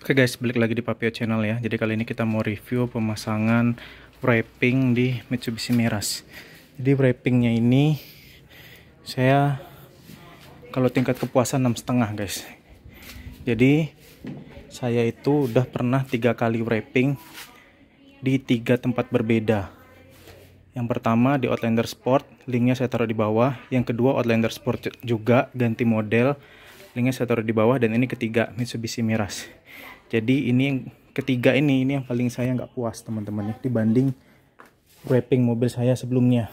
Oke okay guys, balik lagi di Papio Channel ya. Jadi kali ini kita mau review pemasangan wrapping di Mitsubishi Miras. Jadi wrappingnya ini saya kalau tingkat kepuasan enam setengah guys. Jadi saya itu udah pernah tiga kali wrapping di tiga tempat berbeda. Yang pertama di Outlander Sport, linknya saya taruh di bawah. Yang kedua Outlander Sport juga ganti model, linknya saya taruh di bawah. Dan ini ketiga Mitsubishi Miras jadi ini yang ketiga ini ini yang paling saya nggak puas teman-teman ya dibanding wrapping mobil saya sebelumnya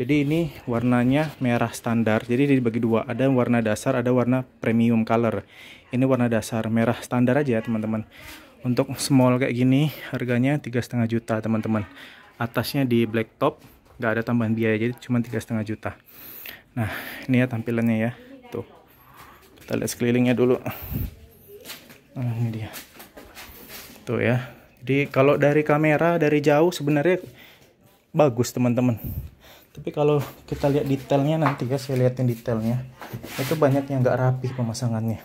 jadi ini warnanya merah standar jadi dibagi dua ada warna dasar ada warna premium color ini warna dasar merah standar aja teman-teman untuk small kayak gini harganya tiga setengah juta teman-teman atasnya di black top nggak ada tambahan biaya jadi cuma tiga setengah juta nah ini ya tampilannya ya tuh kita lihat sekelilingnya dulu nah ini dia tuh ya jadi kalau dari kamera dari jauh sebenarnya bagus teman-teman tapi kalau kita lihat detailnya nanti ya saya lihatin detailnya itu banyak yang nggak rapi pemasangannya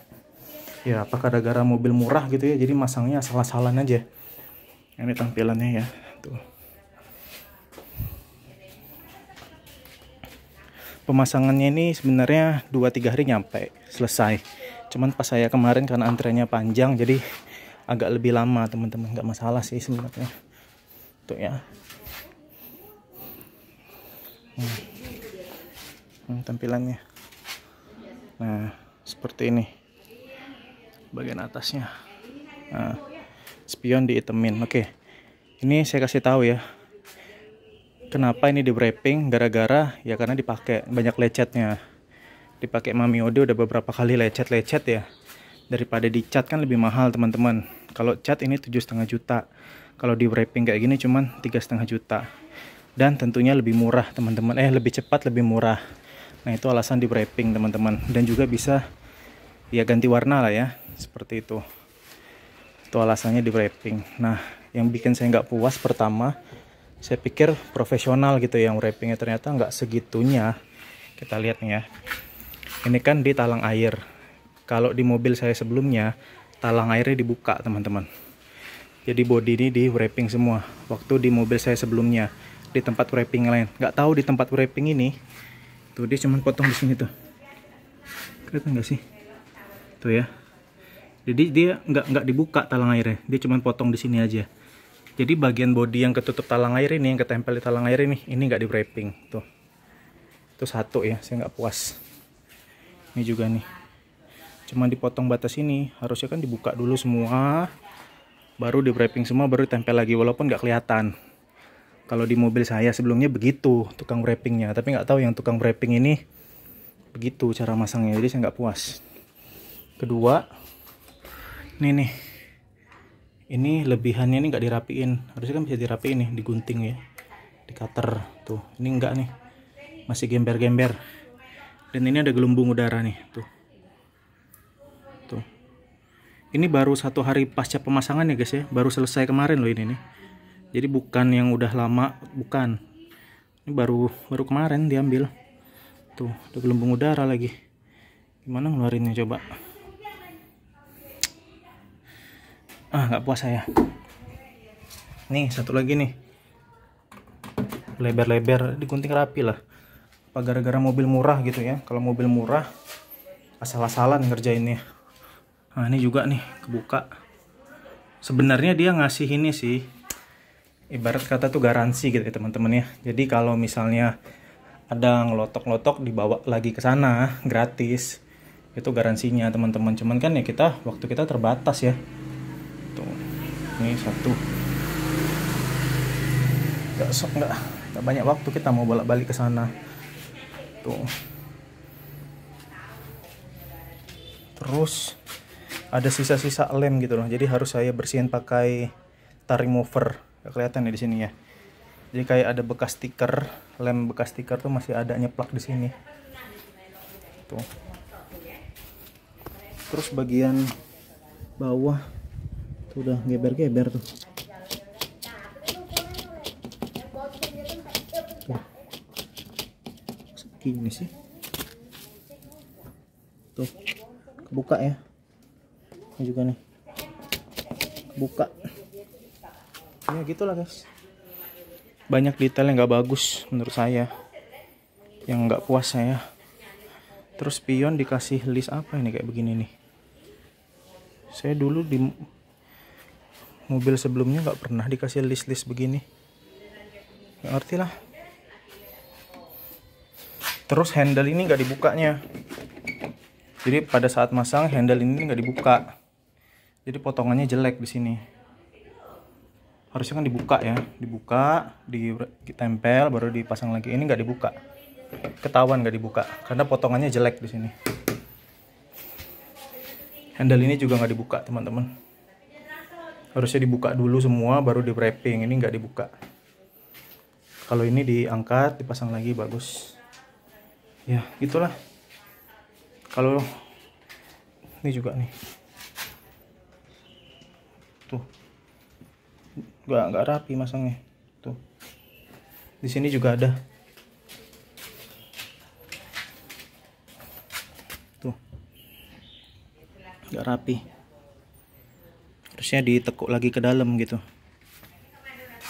ya apakah ada gara mobil murah gitu ya jadi masangnya salah asalan aja ini tampilannya ya tuh pemasangannya ini sebenarnya 2-3 hari nyampe selesai cuman pas saya kemarin karena antreannya panjang jadi agak lebih lama teman-teman nggak masalah sih sebenarnya tuh ya hmm. Hmm, tampilannya nah seperti ini bagian atasnya nah, spion diitemin oke ini saya kasih tahu ya kenapa ini di wrapping gara-gara ya karena dipakai banyak lecetnya dipakai Mami Ode udah beberapa kali lecet-lecet ya. Daripada dicat kan lebih mahal teman-teman. Kalau cat ini tujuh setengah juta. Kalau di wrapping kayak gini cuman tiga setengah juta. Dan tentunya lebih murah teman-teman. Eh lebih cepat lebih murah. Nah itu alasan di wrapping teman-teman. Dan juga bisa ya ganti warna lah ya. Seperti itu. Itu alasannya di wrapping. Nah yang bikin saya nggak puas pertama saya pikir profesional gitu ya yang wrappingnya ternyata nggak segitunya kita lihat nih ya ini kan di talang air kalau di mobil saya sebelumnya talang airnya dibuka teman-teman jadi body ini di wrapping semua waktu di mobil saya sebelumnya di tempat wrapping lain nggak tahu di tempat wrapping ini tuh dia cuma potong di sini tuh kelihatan nggak sih tuh ya jadi dia nggak nggak dibuka talang airnya dia cuma potong di sini aja jadi bagian body yang ketutup talang air ini yang ketempel di talang air ini ini nggak di wrapping tuh itu satu ya saya nggak puas ini juga nih cuman dipotong batas ini harusnya kan dibuka dulu semua baru di wrapping semua baru tempel lagi walaupun nggak kelihatan kalau di mobil saya sebelumnya begitu tukang wrappingnya tapi nggak tahu yang tukang wrapping ini begitu cara masangnya jadi saya nggak puas kedua ini nih ini lebihannya ini nggak dirapiin harusnya kan bisa dirapiin nih digunting ya di cutter tuh ini enggak nih masih gember-gember dan ini ada gelembung udara nih tuh tuh ini baru satu hari pasca pemasangan ya guys ya baru selesai kemarin loh ini nih jadi bukan yang udah lama bukan ini baru baru kemarin diambil tuh ada gelembung udara lagi gimana ngeluarinnya coba ah nggak puas saya nih satu lagi nih lebar-lebar digunting rapi lah apa gara-gara mobil murah gitu ya kalau mobil murah asal-asalan ngerjainnya nah ini juga nih kebuka sebenarnya dia ngasih ini sih ibarat kata tuh garansi gitu ya teman-teman ya jadi kalau misalnya ada ngelotok-lotok dibawa lagi ke sana gratis itu garansinya teman-teman cuman kan ya kita waktu kita terbatas ya tuh ini satu nggak sok nggak nggak banyak waktu kita mau bolak-balik ke sana tuh gitu. terus ada sisa-sisa lem gitu loh jadi harus saya bersihin pakai tar remover Gak kelihatan ya di sini ya jadi kayak ada bekas stiker lem bekas stiker tuh masih ada nyeplak di sini tuh gitu. terus bagian bawah tuh udah geber-geber tuh ini sih tuh kebuka ya ini juga nih buka ya gitulah guys banyak detail yang nggak bagus menurut saya yang nggak puas saya terus pion dikasih list apa ini kayak begini nih saya dulu di mobil sebelumnya nggak pernah dikasih list-list begini nggak ngerti lah terus handle ini nggak dibukanya jadi pada saat masang handle ini nggak dibuka jadi potongannya jelek di sini harusnya kan dibuka ya dibuka ditempel baru dipasang lagi ini nggak dibuka ketahuan nggak dibuka karena potongannya jelek di sini handle ini juga nggak dibuka teman-teman harusnya dibuka dulu semua baru di wrapping ini nggak dibuka kalau ini diangkat dipasang lagi bagus ya gitulah kalau ini juga nih tuh gak nggak rapi masangnya tuh di sini juga ada tuh nggak rapi harusnya ditekuk lagi ke dalam gitu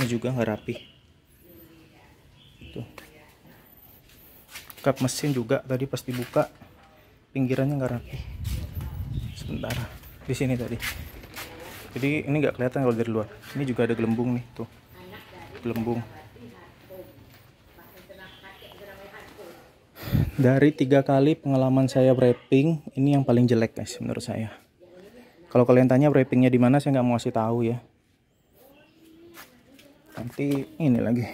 ini juga nggak rapi tuh kap mesin juga tadi pas dibuka pinggirannya nggak rapi sebentar di sini tadi jadi ini nggak kelihatan kalau dari luar ini juga ada gelembung nih tuh gelembung dari tiga kali pengalaman saya wrapping ini yang paling jelek guys menurut saya kalau kalian tanya wrappingnya di mana saya nggak mau kasih tahu ya nanti ini lagi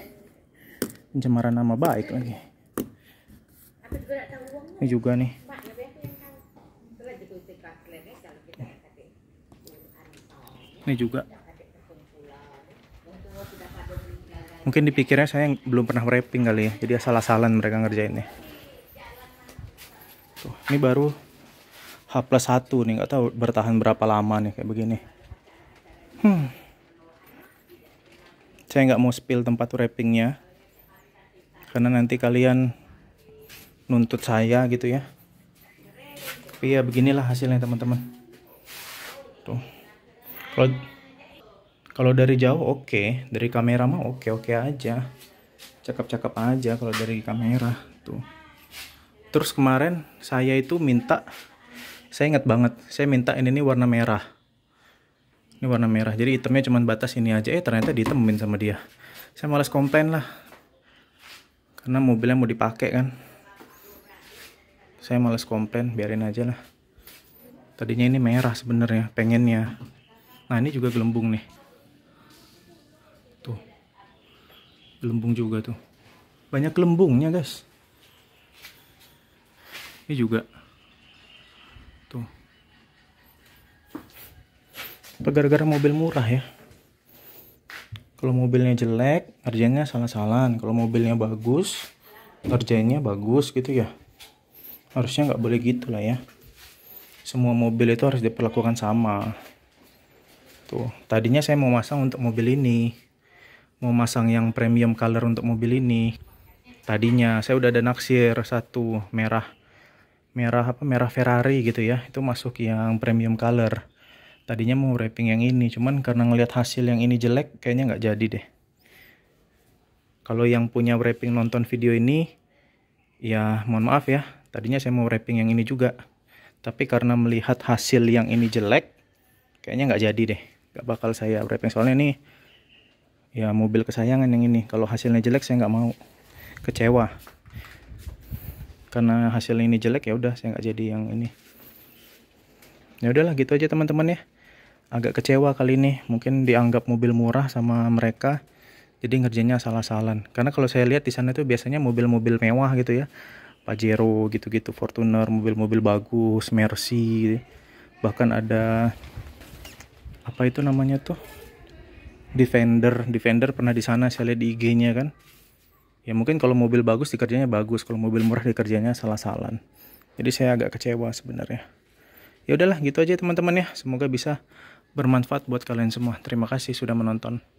pencemaran nama baik lagi ini juga nih. Ini juga. Mungkin dipikirnya saya belum pernah wrapping kali ya. Jadi salah asalan mereka ngerjainnya. Tuh, ini baru H plus 1 nih. Gak tahu bertahan berapa lama nih kayak begini. Hmm. Saya nggak mau spill tempat wrappingnya. Karena nanti kalian nuntut saya gitu ya tapi ya beginilah hasilnya teman-teman tuh kalau kalau dari jauh oke okay. dari kamera mah oke okay oke -okay aja cakep-cakep aja kalau dari kamera tuh terus kemarin saya itu minta saya ingat banget saya minta ini nih warna merah ini warna merah jadi itemnya cuma batas ini aja eh ternyata ditemuin sama dia saya malas komplain lah karena mobilnya mau dipakai kan saya males komplain biarin aja lah tadinya ini merah sebenarnya pengennya nah ini juga gelembung nih tuh gelembung juga tuh banyak gelembungnya guys ini juga tuh gara-gara mobil murah ya kalau mobilnya jelek kerjanya salah-salan kalau mobilnya bagus kerjanya bagus gitu ya harusnya nggak boleh gitu lah ya semua mobil itu harus diperlakukan sama tuh tadinya saya mau masang untuk mobil ini mau masang yang premium color untuk mobil ini tadinya saya udah ada naksir satu merah merah apa merah Ferrari gitu ya itu masuk yang premium color tadinya mau wrapping yang ini cuman karena ngelihat hasil yang ini jelek kayaknya nggak jadi deh kalau yang punya wrapping nonton video ini ya mohon maaf ya tadinya saya mau wrapping yang ini juga tapi karena melihat hasil yang ini jelek kayaknya nggak jadi deh nggak bakal saya wrapping soalnya ini ya mobil kesayangan yang ini kalau hasilnya jelek saya nggak mau kecewa karena hasil ini jelek ya udah saya nggak jadi yang ini ya udahlah gitu aja teman-teman ya agak kecewa kali ini mungkin dianggap mobil murah sama mereka jadi ngerjanya salah-salan karena kalau saya lihat di sana tuh biasanya mobil-mobil mewah gitu ya Pajero gitu-gitu Fortuner mobil-mobil bagus Mercy bahkan ada apa itu namanya tuh Defender Defender pernah di sana saya lihat di IG-nya kan ya mungkin kalau mobil bagus dikerjanya bagus kalau mobil murah dikerjanya salah-salan jadi saya agak kecewa sebenarnya ya udahlah gitu aja teman-teman ya semoga bisa bermanfaat buat kalian semua terima kasih sudah menonton